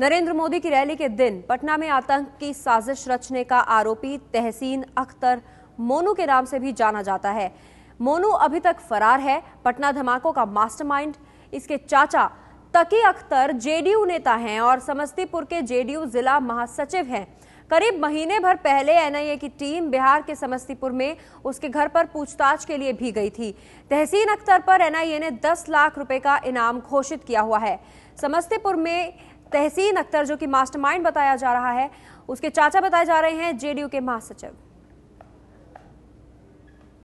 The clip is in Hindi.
नरेंद्र मोदी की रैली के दिन पटना में आतंक की साजिश रचने का आरोपी तहसीन अख्तर मोनू के नाम से भी जाना जाता है मोनू अभी तक फरार है पटना धमाकों का मास्टरमाइंड इसके चाचा तकी अख्तर जेडीयू नेता हैं और समस्तीपुर के जेडीयू जिला महासचिव हैं करीब महीने भर पहले एनआईए की टीम बिहार के समस्तीपुर में उसके घर पर पूछताछ के लिए भी गई थी तहसीन अख्तर पर एनआईए ने 10 लाख रुपए का इनाम घोषित किया हुआ है समस्तीपुर में तहसीन अख्तर जो कि मास्टरमाइंड बताया जा रहा है उसके चाचा बताए जा रहे हैं जेडीयू के महासचिव